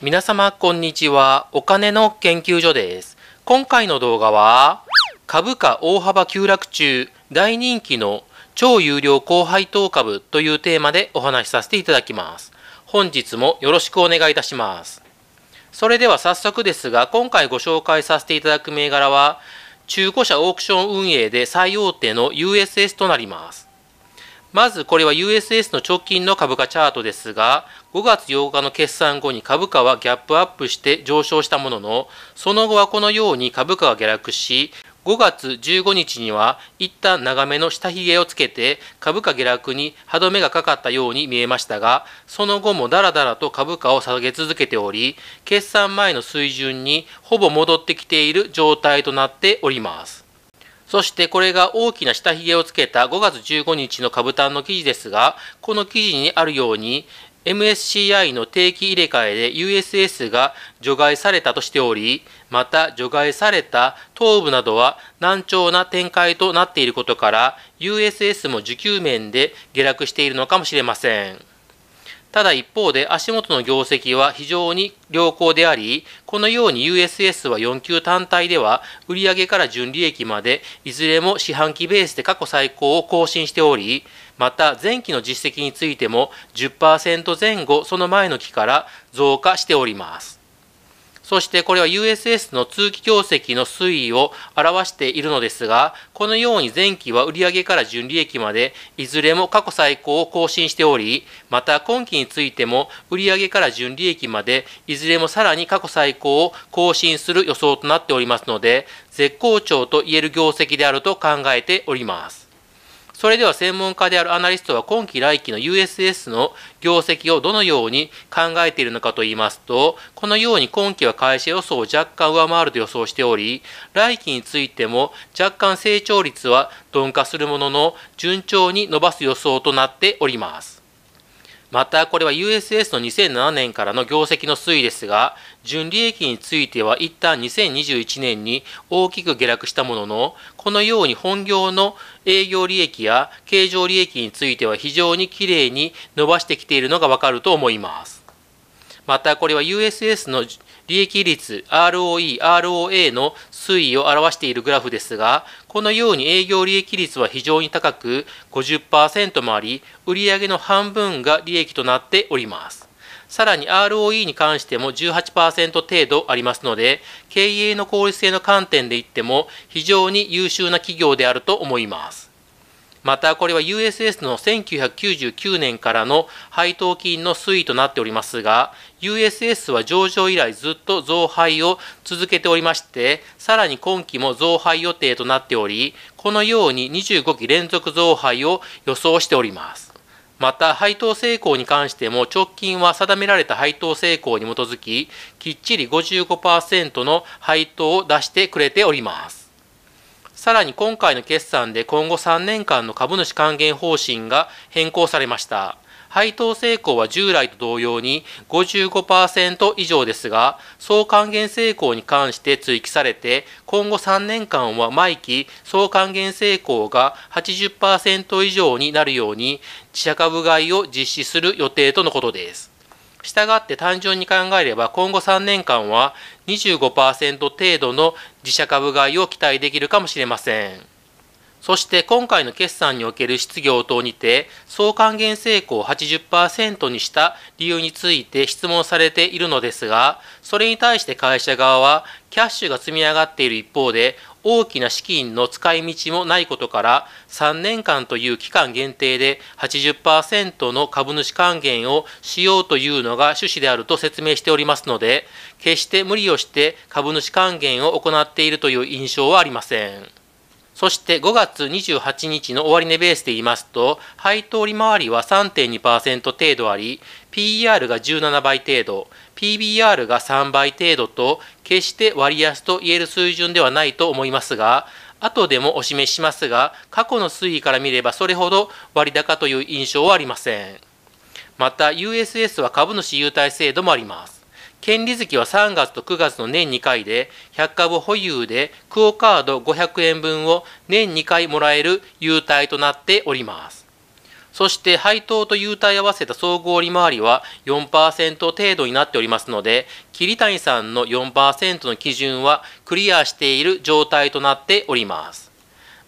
皆様こんにちはお金の研究所です今回の動画は株価大幅急落中大人気の超有料高配当株というテーマでお話しさせていただきます本日もよろしくお願いいたしますそれでは早速ですが今回ご紹介させていただく銘柄は中古車オークション運営で最大手の USS となりますまずこれは USS の直近の株価チャートですが、5月8日の決算後に株価はギャップアップして上昇したものの、その後はこのように株価が下落し、5月15日には一旦長めの下髭をつけて株価下落に歯止めがかかったように見えましたが、その後もだらだらと株価を下げ続けており、決算前の水準にほぼ戻ってきている状態となっております。そしてこれが大きな下髭をつけた5月15日の株単の記事ですが、この記事にあるように、MSCI の定期入れ替えで USS が除外されたとしており、また除外された頭部などは難聴な展開となっていることから、USS も受給面で下落しているのかもしれません。ただ一方で足元の業績は非常に良好であり、このように USS は4級単体では売上から純利益までいずれも四半期ベースで過去最高を更新しており、また前期の実績についても10%前後その前の期から増加しております。そしてこれは USS の通期業績の推移を表しているのですが、このように前期は売上から純利益までいずれも過去最高を更新しており、また今期についても売上から純利益までいずれもさらに過去最高を更新する予想となっておりますので、絶好調と言える業績であると考えております。それでは専門家であるアナリストは今期来期の USS の業績をどのように考えているのかといいますと、このように今期は会社予想を若干上回ると予想しており、来期についても若干成長率は鈍化するものの順調に伸ばす予想となっております。またこれは USS の2007年からの業績の推移ですが、純利益については一旦2021年に大きく下落したものの、このように本業の営業利益や経常利益については非常にきれいに伸ばしてきているのがわかると思います。またこれは USS の利益率 ROE、ROA の推移を表しているグラフですが、このように営業利益率は非常に高く50%もあり、売上の半分が利益となっております。さらに ROE に関しても18%程度ありますので、経営の効率性の観点で言っても非常に優秀な企業であると思います。またこれは USS の1999年からの配当金の推移となっておりますが USS は上場以来ずっと増配を続けておりましてさらに今期も増配予定となっておりこのように25期連続増配を予想しておりますまた配当成功に関しても直近は定められた配当成功に基づききっちり55%の配当を出してくれておりますさらに今回の決算で今後3年間の株主還元方針が変更されました。配当成功は従来と同様に55%以上ですが、総還元成功に関して追記されて、今後3年間は毎期総還元成功が80%以上になるように、自社株買いを実施する予定とのことです。したがって単純に考えれば今後3年間は25%程度の自社株買いを期待できるかもしれません。そして今回の決算における失業等にて、総還元成功80%にした理由について質問されているのですが、それに対して会社側は、キャッシュが積み上がっている一方で、大きな資金の使い道もないことから、3年間という期間限定で80%の株主還元をしようというのが趣旨であると説明しておりますので、決して無理をして株主還元を行っているという印象はありません。そして5月28日の終値ベースで言いますと、配当利回りは3.2%程度あり、PER が17倍程度、PBR が3倍程度と、決して割安と言える水準ではないと思いますが、後でもお示ししますが、過去の推移から見ればそれほど割高という印象はありません。また、USS は株主優待制度もあります。権利月は3月と9月の年2回で、100株保有でクオカード500円分を年2回もらえる優待となっております。そして配当と優待合わせた総合利回りは4%程度になっておりますので、桐谷さんの4%の基準はクリアしている状態となっております。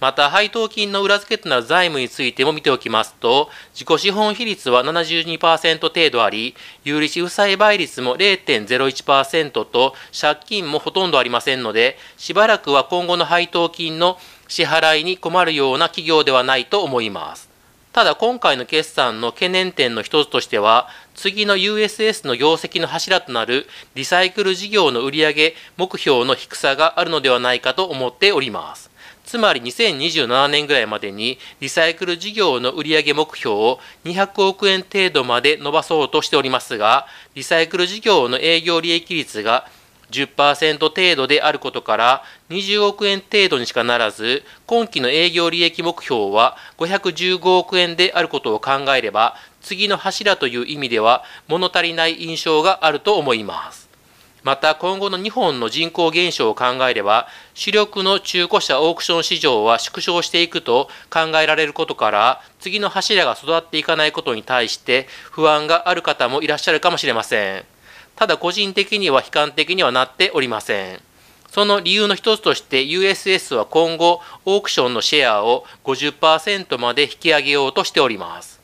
また配当金の裏付けとなる財務についても見ておきますと、自己資本比率は72%程度あり、有利子負債倍率も0.01%と借金もほとんどありませんので、しばらくは今後の配当金の支払いに困るような企業ではないと思います。ただ今回の決算の懸念点の一つとしては、次の USS の業績の柱となるリサイクル事業の売上目標の低さがあるのではないかと思っております。つまり2027年ぐらいまでにリサイクル事業の売上目標を200億円程度まで伸ばそうとしておりますが、リサイクル事業の営業利益率が10%程度であることから20億円程度にしかならず、今期の営業利益目標は515億円であることを考えれば、次の柱という意味では物足りない印象があると思います。また今後の日本の人口減少を考えれば、主力の中古車オークション市場は縮小していくと考えられることから、次の柱が育っていかないことに対して不安がある方もいらっしゃるかもしれません。ただ個人的には悲観的にはなっておりません。その理由の一つとして USS は今後オークションのシェアを50%まで引き上げようとしております。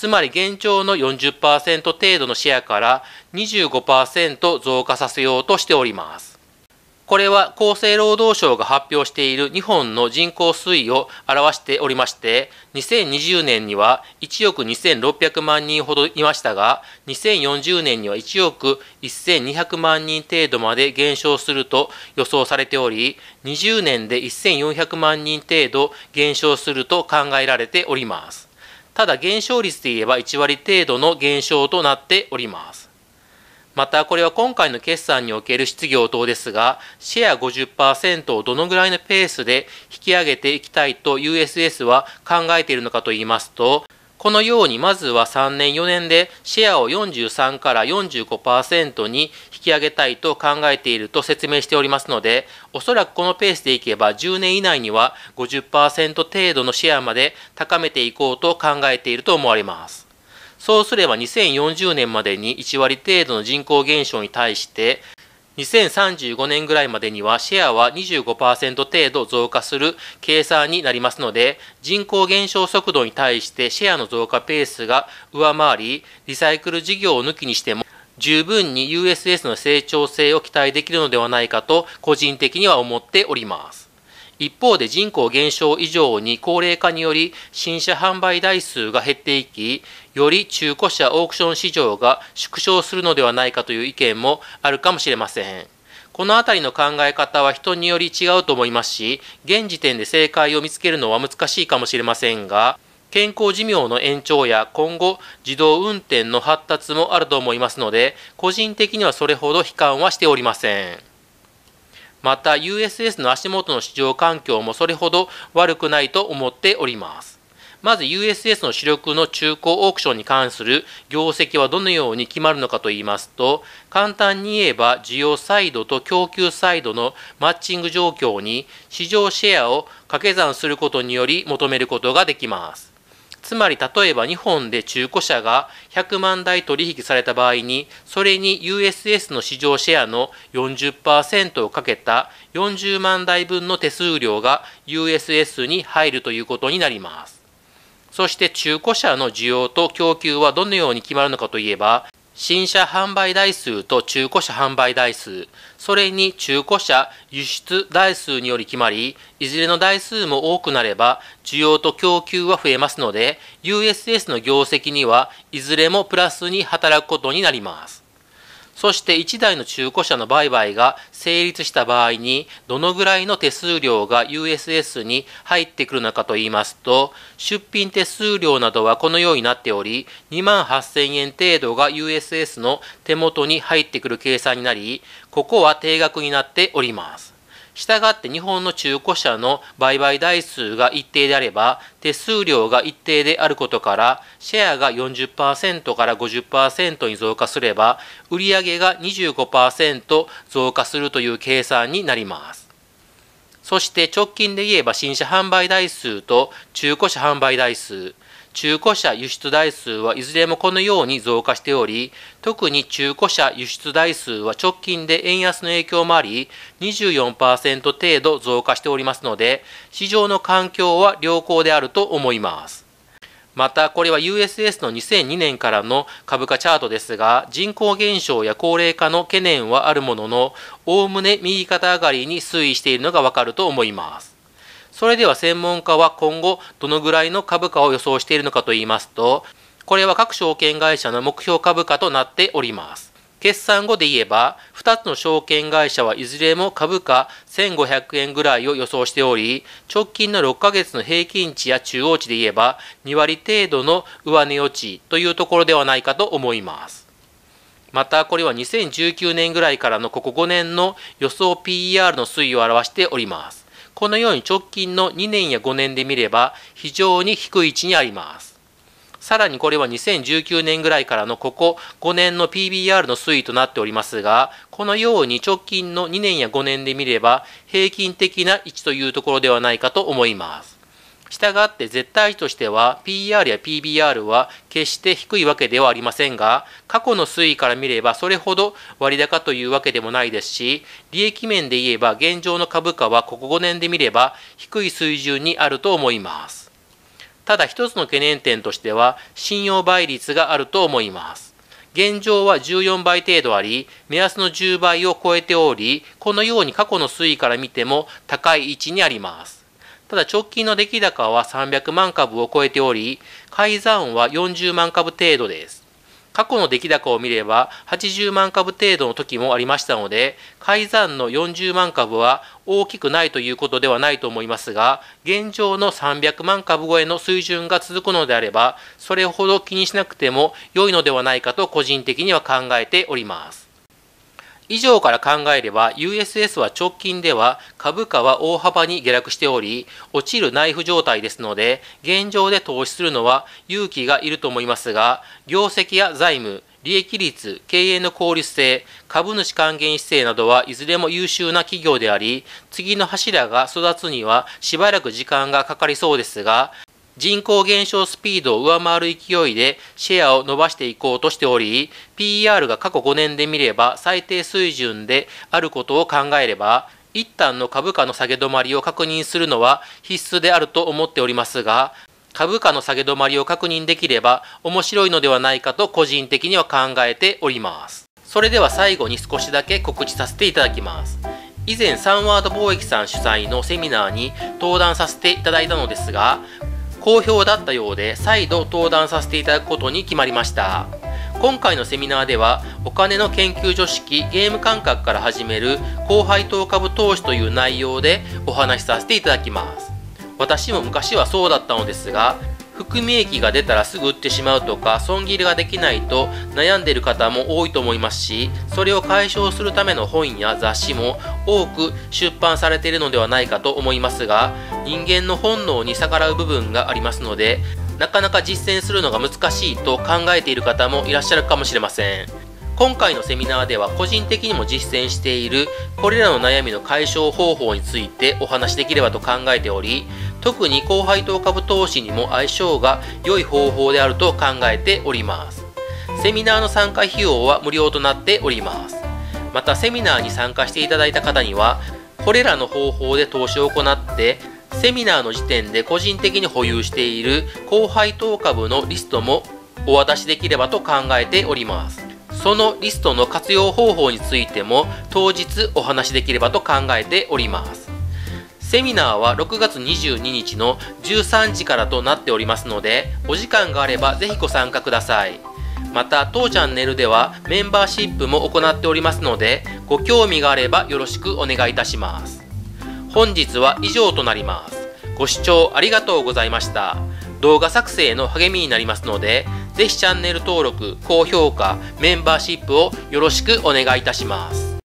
つまり現状の40%程度のシェアから25%増加させようとしております。これは厚生労働省が発表している日本の人口推移を表しておりまして、2020年には1億2600万人ほどいましたが、2040年には1億1200万人程度まで減少すると予想されており、20年で1400万人程度減少すると考えられております。ただ減少率で言えば1割程度の減少となっております。またこれは今回の決算における失業等ですが、シェア50%をどのぐらいのペースで引き上げていきたいと USS は考えているのかといいますと、このようにまずは3年4年でシェアを43から45%に引き上げたいと考えていると説明しておりますので、おそらくこのペースでいけば10年以内には50%程度のシェアまで高めていこうと考えていると思われます。そうすれば2040年までに1割程度の人口減少に対して2035年ぐらいまでにはシェアは25%程度増加する計算になりますので、人口減少速度に対してシェアの増加ペースが上回り、リサイクル事業を抜きにしても、十分に USS の成長性を期待できるのではないかと個人的には思っております。一方で人口減少以上に高齢化により新車販売台数が減っていき、より中古車オークション市場が縮小するのではないかという意見もあるかもしれません。このあたりの考え方は人により違うと思いますし、現時点で正解を見つけるのは難しいかもしれませんが、健康寿命の延長や今後自動運転の発達もあると思いますので、個人的にはそれほど悲観はしておりません。また USS の足元の市場環境もそれほど悪くないと思っております。まず USS の主力の中古オークションに関する業績はどのように決まるのかといいますと、簡単に言えば需要サイドと供給サイドのマッチング状況に市場シェアを掛け算することにより求めることができます。つまり例えば日本で中古車が100万台取引された場合に、それに USS の市場シェアの40%をかけた40万台分の手数料が USS に入るということになります。そして中古車の需要と供給はどのように決まるのかといえば、新車販売台数と中古車販売台数、それに中古車輸出台数により決まり、いずれの台数も多くなれば、需要と供給は増えますので、USS の業績にはいずれもプラスに働くことになります。そして1台の中古車の売買が成立した場合に、どのぐらいの手数料が USS に入ってくるのかと言いますと、出品手数料などはこのようになっており、2万8000円程度が USS の手元に入ってくる計算になり、ここは定額になっております。したがって日本の中古車の売買台数が一定であれば、手数料が一定であることから、シェアが40%から50%に増加すれば、売上が25%増加するという計算になります。そして直近で言えば新車販売台数と中古車販売台数、中古車輸出台数はいずれもこのように増加しており、特に中古車輸出台数は直近で円安の影響もあり、24%程度増加しておりますので、市場の環境は良好であると思います。またこれは USS の2002年からの株価チャートですが人口減少や高齢化の懸念はあるもののおおむね右肩上がりに推移しているのがわかると思います。それでは専門家は今後どのぐらいの株価を予想しているのかと言いますと、これは各証券会社の目標株価となっております。決算後で言えば、2つの証券会社はいずれも株価1500円ぐらいを予想しており、直近の6ヶ月の平均値や中央値で言えば、2割程度の上値落ちというところではないかと思います。また、これは2019年ぐらいからのここ5年の予想 p r の推移を表しております。このように直近の2年や5年で見れば非常に低い位置にあります。さらにこれは2019年ぐらいからのここ5年の PBR の推移となっておりますが、このように直近の2年や5年で見れば平均的な位置というところではないかと思います。したがって絶対値としては PR や PBR は決して低いわけではありませんが、過去の推移から見ればそれほど割高というわけでもないですし、利益面で言えば現状の株価はここ5年で見れば低い水準にあると思います。ただ一つの懸念点としては信用倍率があると思います。現状は14倍程度あり、目安の10倍を超えており、このように過去の推移から見ても高い位置にあります。ただ直近の出来高は300万株を超えており、改ざんは40万株程度です。過去の出来高を見れば80万株程度の時もありましたので、改ざんの40万株は大きくないということではないと思いますが、現状の300万株超えの水準が続くのであれば、それほど気にしなくても良いのではないかと個人的には考えております。以上から考えれば USS は直近では株価は大幅に下落しており落ちるナイフ状態ですので現状で投資するのは勇気がいると思いますが業績や財務利益率、経営の効率性、株主還元姿勢などはいずれも優秀な企業であり、次の柱が育つにはしばらく時間がかかりそうですが、人口減少スピードを上回る勢いでシェアを伸ばしていこうとしており、PER が過去5年で見れば最低水準であることを考えれば、一旦の株価の下げ止まりを確認するのは必須であると思っておりますが、株価の下げ止まりを確認できれば面白いのではないかと個人的には考えております。それでは最後に少しだけ告知させていただきます。以前サンワード貿易さん主催のセミナーに登壇させていただいたのですが好評だったようで再度登壇させていただくことに決まりました今回のセミナーではお金の研究助式ゲーム感覚から始める後輩投株投資という内容でお話しさせていただきます私も昔はそうだったのですが含み益が出たらすぐ売ってしまうとか損切りができないと悩んでいる方も多いと思いますしそれを解消するための本や雑誌も多く出版されているのではないかと思いますが人間の本能に逆らう部分がありますのでなかなか実践するのが難しいと考えている方もいらっしゃるかもしれません今回のセミナーでは個人的にも実践しているこれらの悩みの解消方法についてお話しできればと考えており特に高配当株投資にも相性が良い方法であると考えておりますセミナーの参加費用は無料となっておりますまたセミナーに参加していただいた方にはこれらの方法で投資を行ってセミナーの時点で個人的に保有している後輩等株のリストもお渡しできればと考えております。そのリストの活用方法についても当日お話しできればと考えております。セミナーは6月22日の13時からとなっておりますので、お時間があればぜひご参加ください。また当チャンネルではメンバーシップも行っておりますので、ご興味があればよろしくお願いいたします。本日は以上となります。ご視聴ありがとうございました。動画作成の励みになりますので、ぜひチャンネル登録、高評価、メンバーシップをよろしくお願いいたします。